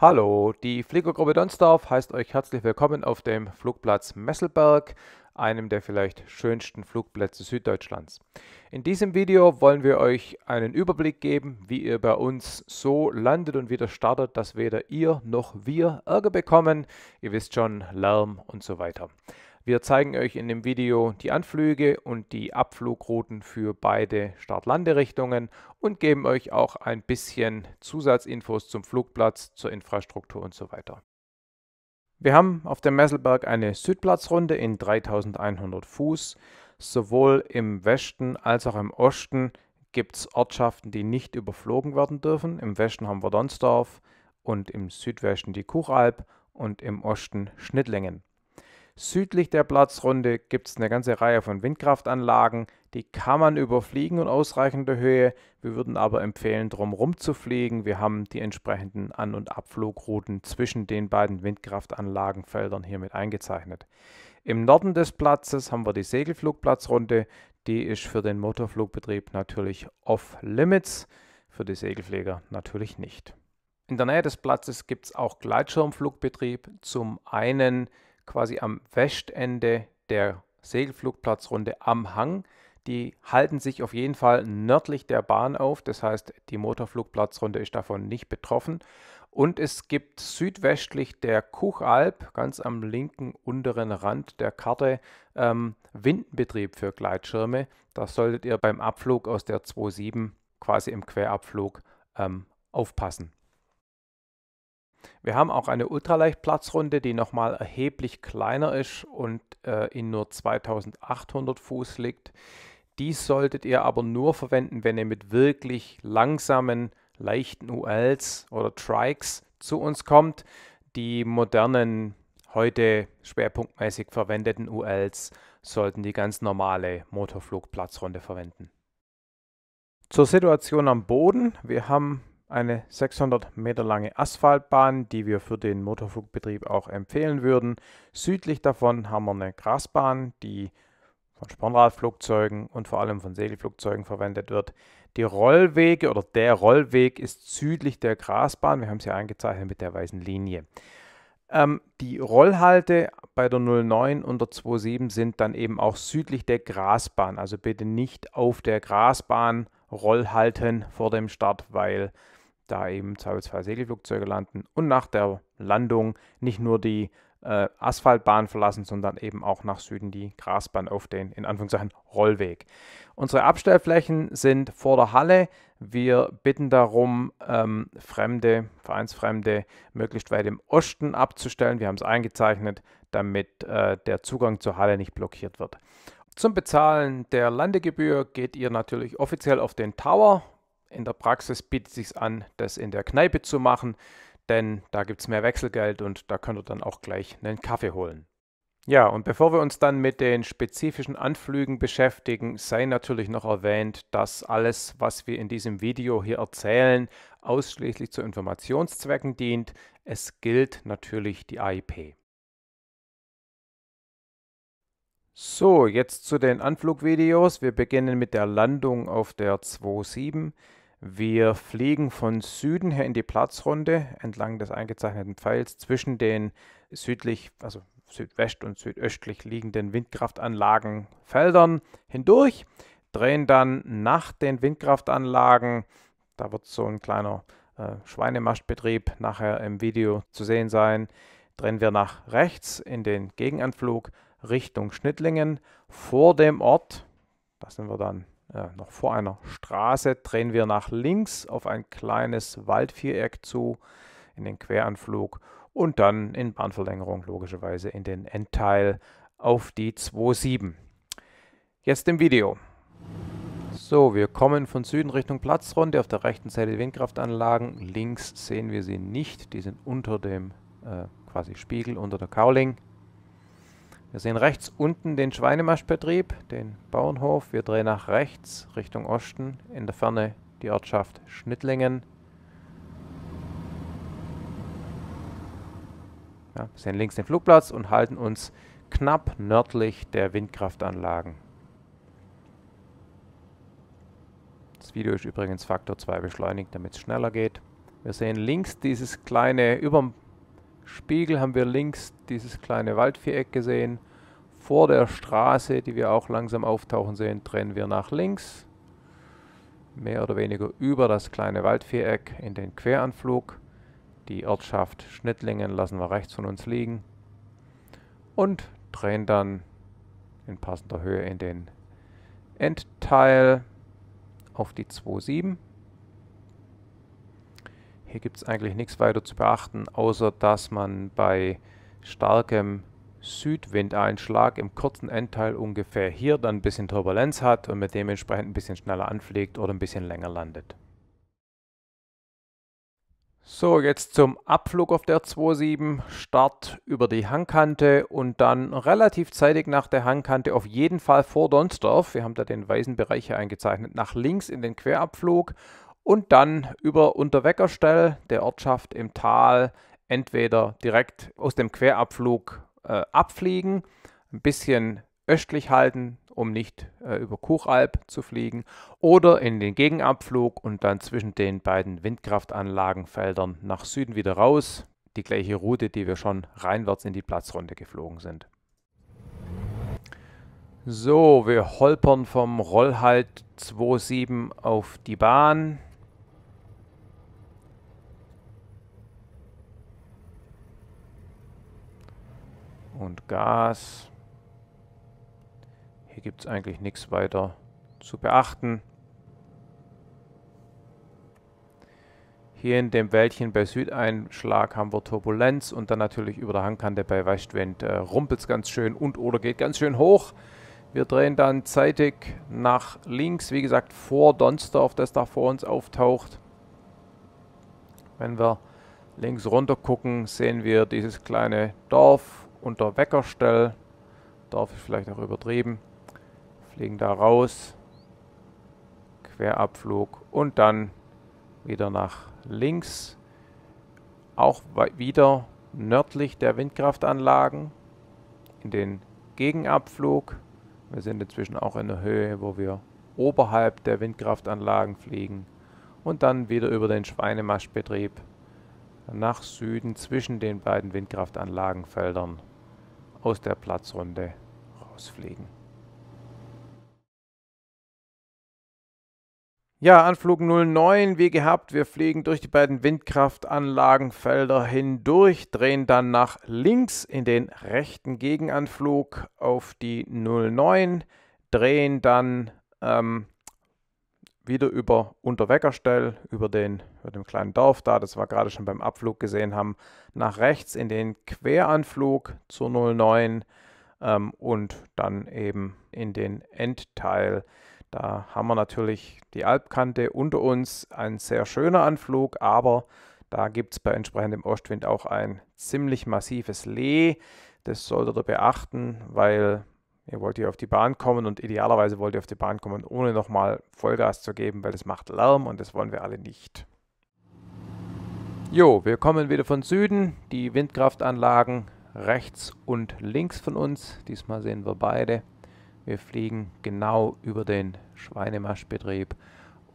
Hallo, die Fliegergruppe Donsdorf heißt euch herzlich willkommen auf dem Flugplatz Messelberg, einem der vielleicht schönsten Flugplätze Süddeutschlands. In diesem Video wollen wir euch einen Überblick geben, wie ihr bei uns so landet und wieder startet, dass weder ihr noch wir Ärger bekommen. Ihr wisst schon, Lärm und so weiter. Wir zeigen euch in dem Video die Anflüge und die Abflugrouten für beide Start-Landerichtungen und geben euch auch ein bisschen Zusatzinfos zum Flugplatz, zur Infrastruktur und so weiter. Wir haben auf dem Messelberg eine Südplatzrunde in 3100 Fuß. Sowohl im Westen als auch im Osten gibt es Ortschaften, die nicht überflogen werden dürfen. Im Westen haben wir Donsdorf und im Südwesten die Kuchalb und im Osten Schnittlingen. Südlich der Platzrunde gibt es eine ganze Reihe von Windkraftanlagen, die kann man überfliegen in ausreichender Höhe. Wir würden aber empfehlen, drumherum zu fliegen. Wir haben die entsprechenden An- und Abflugrouten zwischen den beiden Windkraftanlagenfeldern hiermit eingezeichnet. Im Norden des Platzes haben wir die Segelflugplatzrunde. Die ist für den Motorflugbetrieb natürlich off-limits, für die Segelflieger natürlich nicht. In der Nähe des Platzes gibt es auch Gleitschirmflugbetrieb. Zum einen quasi am Westende der Segelflugplatzrunde am Hang. Die halten sich auf jeden Fall nördlich der Bahn auf, das heißt die Motorflugplatzrunde ist davon nicht betroffen. Und es gibt südwestlich der Kuchalp, ganz am linken unteren Rand der Karte, ähm, Windenbetrieb für Gleitschirme. Das solltet ihr beim Abflug aus der 2.7 quasi im Querabflug ähm, aufpassen. Wir haben auch eine Ultraleichtplatzrunde, die nochmal erheblich kleiner ist und äh, in nur 2800 Fuß liegt. Die solltet ihr aber nur verwenden, wenn ihr mit wirklich langsamen, leichten ULs oder Trikes zu uns kommt. Die modernen, heute schwerpunktmäßig verwendeten ULs sollten die ganz normale Motorflugplatzrunde verwenden. Zur Situation am Boden. Wir haben eine 600 Meter lange Asphaltbahn, die wir für den Motorflugbetrieb auch empfehlen würden. Südlich davon haben wir eine Grasbahn, die von Spornradflugzeugen und vor allem von Segelflugzeugen verwendet wird. Die Rollwege oder der Rollweg ist südlich der Grasbahn. Wir haben es hier eingezeichnet mit der weißen Linie. Ähm, die Rollhalte bei der 09 und der 27 sind dann eben auch südlich der Grasbahn. Also bitte nicht auf der Grasbahn Rollhalten vor dem Start, weil da eben zwei Segelflugzeuge landen und nach der Landung nicht nur die äh, Asphaltbahn verlassen, sondern eben auch nach Süden die Grasbahn auf den in Anführungszeichen Rollweg. Unsere Abstellflächen sind vor der Halle. Wir bitten darum, ähm, Fremde, Vereinsfremde möglichst weit im Osten abzustellen. Wir haben es eingezeichnet, damit äh, der Zugang zur Halle nicht blockiert wird. Zum Bezahlen der Landegebühr geht ihr natürlich offiziell auf den Tower. In der Praxis bietet es sich an, das in der Kneipe zu machen, denn da gibt es mehr Wechselgeld und da könnt ihr dann auch gleich einen Kaffee holen. Ja, und bevor wir uns dann mit den spezifischen Anflügen beschäftigen, sei natürlich noch erwähnt, dass alles, was wir in diesem Video hier erzählen, ausschließlich zu Informationszwecken dient. Es gilt natürlich die AIP. So, jetzt zu den Anflugvideos. Wir beginnen mit der Landung auf der 27. Wir fliegen von Süden her in die Platzrunde entlang des eingezeichneten Pfeils zwischen den südlich, also südwest- und südöstlich liegenden Windkraftanlagenfeldern hindurch, drehen dann nach den Windkraftanlagen, da wird so ein kleiner äh, Schweinemastbetrieb nachher im Video zu sehen sein, drehen wir nach rechts in den Gegenanflug Richtung Schnittlingen vor dem Ort, da sind wir dann noch vor einer Straße, drehen wir nach links auf ein kleines Waldviereck zu, in den Queranflug und dann in Bahnverlängerung logischerweise in den Endteil auf die 2.7. Jetzt im Video. So, wir kommen von Süden Richtung Platzrunde. Auf der rechten Seite die Windkraftanlagen. Links sehen wir sie nicht. Die sind unter dem äh, quasi Spiegel, unter der Cowling. Wir sehen rechts unten den Schweinemaschbetrieb, den Bauernhof. Wir drehen nach rechts Richtung Osten. In der Ferne die Ortschaft Schnittlingen. Ja, wir sehen links den Flugplatz und halten uns knapp nördlich der Windkraftanlagen. Das Video ist übrigens Faktor 2 beschleunigt, damit es schneller geht. Wir sehen links dieses kleine, über Spiegel haben wir links dieses kleine Waldviereck gesehen. Vor der Straße, die wir auch langsam auftauchen sehen, drehen wir nach links. Mehr oder weniger über das kleine Waldviereck in den Queranflug. Die Ortschaft Schnittlingen lassen wir rechts von uns liegen. Und drehen dann in passender Höhe in den Endteil auf die 2.7. Hier gibt es eigentlich nichts weiter zu beachten, außer dass man bei starkem Südwindeinschlag im kurzen Endteil ungefähr hier dann ein bisschen Turbulenz hat und mit dementsprechend ein bisschen schneller anfliegt oder ein bisschen länger landet. So, jetzt zum Abflug auf der 2.7. Start über die Hangkante und dann relativ zeitig nach der Hangkante auf jeden Fall vor Donsdorf. Wir haben da den weißen Bereich hier eingezeichnet. Nach links in den Querabflug und dann über Unterweckerstell der Ortschaft im Tal entweder direkt aus dem Querabflug äh, abfliegen, ein bisschen östlich halten, um nicht äh, über Kuchalb zu fliegen, oder in den Gegenabflug und dann zwischen den beiden Windkraftanlagenfeldern nach Süden wieder raus. Die gleiche Route, die wir schon reinwärts in die Platzrunde geflogen sind. So, wir holpern vom Rollhalt 2.7 auf die Bahn. und Gas. Hier gibt es eigentlich nichts weiter zu beachten. Hier in dem Wäldchen bei Südeinschlag haben wir Turbulenz und dann natürlich über der Hangkante bei Westwind äh, rumpelt es ganz schön und oder geht ganz schön hoch. Wir drehen dann zeitig nach links, wie gesagt vor Donsdorf, das da vor uns auftaucht. Wenn wir links runter gucken, sehen wir dieses kleine Dorf unter Wecker stelle, darf ich vielleicht auch übertrieben, fliegen da raus, Querabflug und dann wieder nach links, auch wieder nördlich der Windkraftanlagen in den Gegenabflug. Wir sind inzwischen auch in der Höhe, wo wir oberhalb der Windkraftanlagen fliegen und dann wieder über den Schweinemaschbetrieb nach Süden zwischen den beiden Windkraftanlagenfeldern aus der Platzrunde rausfliegen. Ja, Anflug 09 wie gehabt. Wir fliegen durch die beiden Windkraftanlagenfelder hindurch, drehen dann nach links in den rechten Gegenanflug auf die 09, drehen dann ähm, wieder über Unterweckerstell, über den über dem kleinen Dorf da, das wir gerade schon beim Abflug gesehen haben, nach rechts in den Queranflug zur 09 ähm, und dann eben in den Endteil. Da haben wir natürlich die Alpkante unter uns, ein sehr schöner Anflug, aber da gibt es bei entsprechendem Ostwind auch ein ziemlich massives Lee. Das solltet ihr beachten, weil Ihr wollt hier auf die Bahn kommen und idealerweise wollt ihr auf die Bahn kommen, ohne nochmal Vollgas zu geben, weil das macht Lärm und das wollen wir alle nicht. Jo, wir kommen wieder von Süden. Die Windkraftanlagen rechts und links von uns. Diesmal sehen wir beide. Wir fliegen genau über den Schweinemaschbetrieb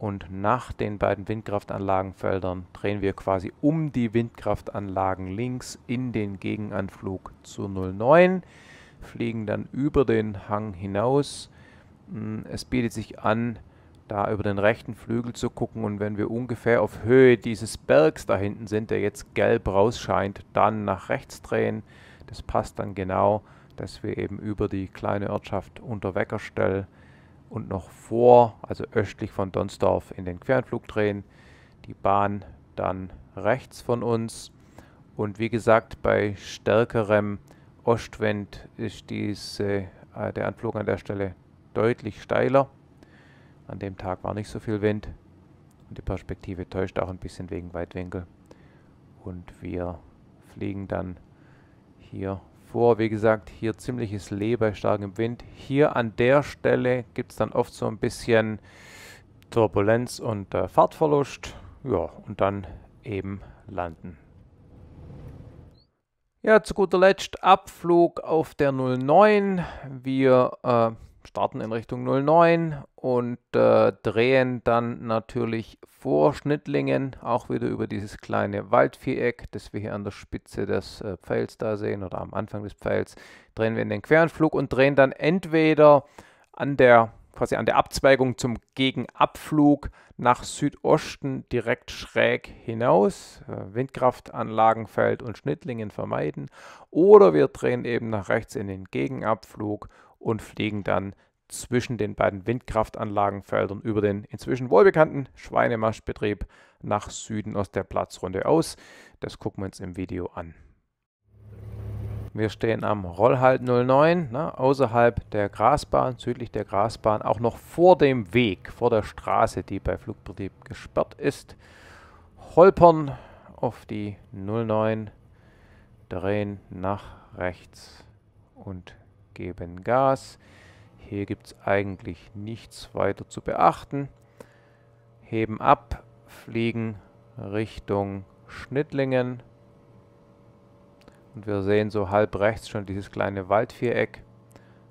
und nach den beiden Windkraftanlagenfeldern drehen wir quasi um die Windkraftanlagen links in den Gegenanflug zur 09 fliegen dann über den Hang hinaus. Mm, es bietet sich an, da über den rechten Flügel zu gucken und wenn wir ungefähr auf Höhe dieses Bergs da hinten sind, der jetzt gelb rausscheint, dann nach rechts drehen. Das passt dann genau, dass wir eben über die kleine Ortschaft Unterweckerstell und noch vor, also östlich von Donsdorf, in den Querenflug drehen. Die Bahn dann rechts von uns. Und wie gesagt, bei stärkerem Ostwind ist diese, äh, der Anflug an der Stelle deutlich steiler. An dem Tag war nicht so viel Wind und die Perspektive täuscht auch ein bisschen wegen Weitwinkel. Und wir fliegen dann hier vor. Wie gesagt, hier ziemliches Lee bei starkem Wind. Hier an der Stelle gibt es dann oft so ein bisschen Turbulenz und äh, Fahrtverlust. Ja, und dann eben landen. Ja, zu guter Letzt Abflug auf der 09. Wir äh, starten in Richtung 09 und äh, drehen dann natürlich vor Schnittlingen auch wieder über dieses kleine Waldviereck, das wir hier an der Spitze des äh, Pfeils da sehen oder am Anfang des Pfeils, drehen wir in den Querenflug und drehen dann entweder an der quasi an der Abzweigung zum Gegenabflug nach Südosten direkt schräg hinaus. Äh, Windkraftanlagenfeld und Schnittlingen vermeiden. Oder wir drehen eben nach rechts in den Gegenabflug und fliegen dann zwischen den beiden Windkraftanlagenfeldern über den inzwischen wohlbekannten Schweinemaschbetrieb nach Süden aus der Platzrunde aus. Das gucken wir uns im Video an. Wir stehen am Rollhalt 09, ne, außerhalb der Grasbahn, südlich der Grasbahn, auch noch vor dem Weg, vor der Straße, die bei Flugbetrieb gesperrt ist. Holpern auf die 09, drehen nach rechts und geben Gas. Hier gibt es eigentlich nichts weiter zu beachten. Heben ab, fliegen Richtung Schnittlingen. Und wir sehen so halb rechts schon dieses kleine Waldviereck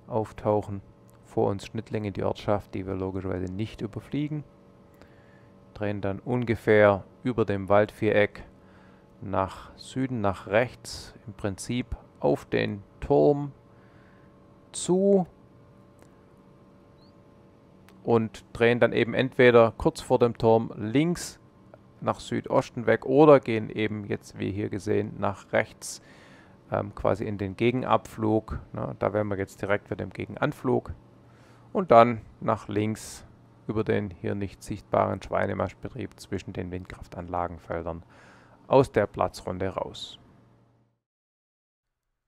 auftauchen. Vor uns Schnittlinge, die Ortschaft, die wir logischerweise nicht überfliegen. Drehen dann ungefähr über dem Waldviereck nach Süden, nach rechts, im Prinzip auf den Turm zu und drehen dann eben entweder kurz vor dem Turm links nach Südosten weg oder gehen eben jetzt, wie hier gesehen, nach rechts ähm, quasi in den Gegenabflug. Na, ne? da wären wir jetzt direkt wieder im Gegenanflug. Und dann nach links über den hier nicht sichtbaren Schweinemaschbetrieb zwischen den Windkraftanlagenfeldern aus der Platzrunde raus.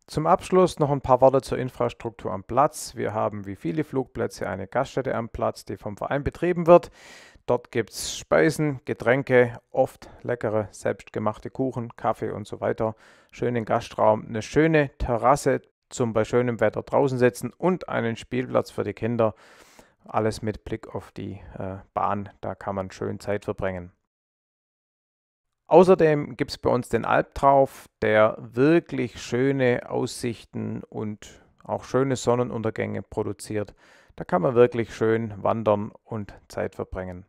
Zum Abschluss noch ein paar Worte zur Infrastruktur am Platz. Wir haben wie viele Flugplätze eine Gaststätte am Platz, die vom Verein betrieben wird. Dort gibt es Speisen, Getränke, oft leckere selbstgemachte Kuchen, Kaffee und so weiter. Schönen Gastraum, eine schöne Terrasse zum bei schönem Wetter draußen sitzen und einen Spielplatz für die Kinder. Alles mit Blick auf die äh, Bahn, da kann man schön Zeit verbringen. Außerdem gibt es bei uns den Albtrauf, der wirklich schöne Aussichten und auch schöne Sonnenuntergänge produziert. Da kann man wirklich schön wandern und Zeit verbringen.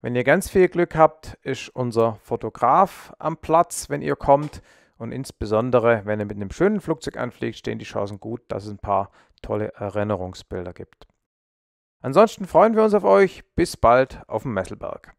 Wenn ihr ganz viel Glück habt, ist unser Fotograf am Platz, wenn ihr kommt. Und insbesondere, wenn ihr mit einem schönen Flugzeug anfliegt, stehen die Chancen gut, dass es ein paar tolle Erinnerungsbilder gibt. Ansonsten freuen wir uns auf euch. Bis bald auf dem Messelberg.